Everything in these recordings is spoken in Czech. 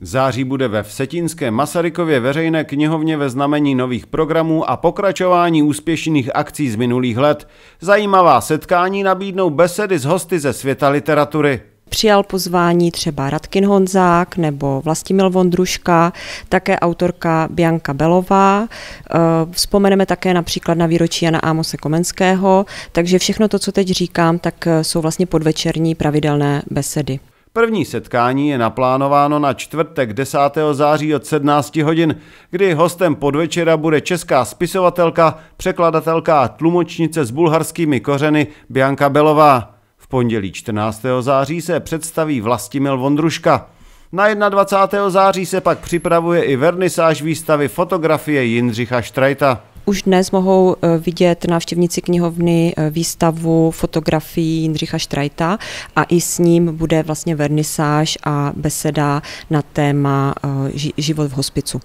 Září bude ve Vsetínské Masarykově veřejné knihovně ve znamení nových programů a pokračování úspěšných akcí z minulých let. Zajímavá setkání nabídnou besedy s hosty ze světa literatury přijal pozvání třeba Radkin Honzák nebo Vlastimil Vondruška, také autorka Bianka Belová. Eh, vzpomeneme také například na výročí Jana Ámose Komenského, takže všechno to, co teď říkám, tak eh, jsou vlastně podvečerní pravidelné besedy. První setkání je naplánováno na čtvrtek 10. září od 17 hodin, kdy hostem podvečera bude česká spisovatelka, překladatelka a tlumočnice s bulharskými kořeny Bianka Belová. V pondělí 14. září se představí Vlastimil Vondruška. Na 21. září se pak připravuje i vernisáž výstavy fotografie Jindřicha Štrajta. Už dnes mohou eh, vidět návštěvníci knihovny eh, výstavu fotografií Jindřicha Štrajta a i s ním bude vlastně vernisáž a beseda na téma eh, život v hospicu.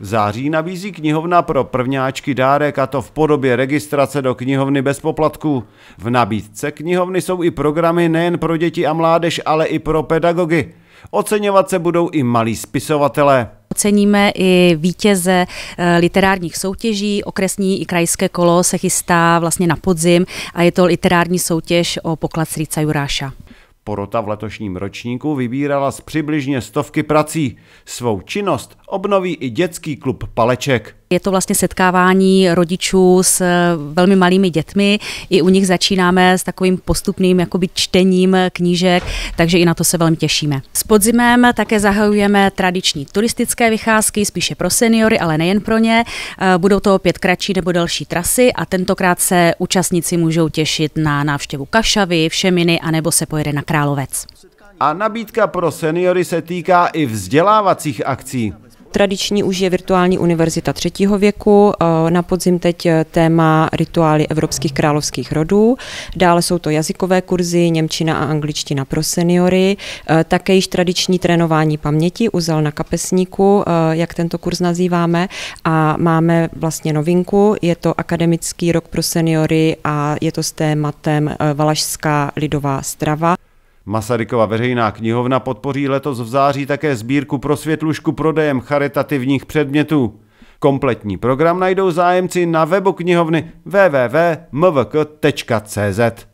V září nabízí knihovna pro prvňáčky dárek a to v podobě registrace do knihovny bez poplatků. V nabídce knihovny jsou i programy nejen pro děti a mládež, ale i pro pedagogy. Oceňovat se budou i malí spisovatelé oceníme i vítěze eh, literárních soutěží. Okresní i krajské kolo se chystá vlastně na podzim a je to literární soutěž o poklad Srýca Juráša. Porota v letošním ročníku vybírala z přibližně stovky prací. Svou činnost obnoví i dětský klub Paleček. Je to vlastně setkávání rodičů s eh, velmi malými dětmi. I u nich začínáme s takovým postupným jakoby čtením knížek, takže i na to se velmi těšíme. S podzimem také zahajujeme tradiční turistické vycházky, spíše pro seniory, ale nejen pro ně. Eh, budou to opět kratší nebo delší trasy a tentokrát se účastníci můžou těšit na návštěvu Kašavy, Všeminy a nebo se pojede na Královec. A nabídka pro seniory se týká i vzdělávacích akcí tradiční už je virtuální univerzita třetího věku, eh, na podzim teď eh, téma rituály evropských královských rodů, dále jsou to jazykové kurzy, němčina a angličtina pro seniory, eh, také již tradiční trénování paměti, uzel na kapesníku, jak tento kurz nazýváme, a máme vlastně novinku, je to akademický rok pro seniory a je to s tématem Valašská lidová strava. Masarykova veřejná knihovna podpoří letos v září také sbírku pro světlušku prodejem charitativních předmětů. Kompletní program najdou zájemci na webu knihovny www.mvk.cz.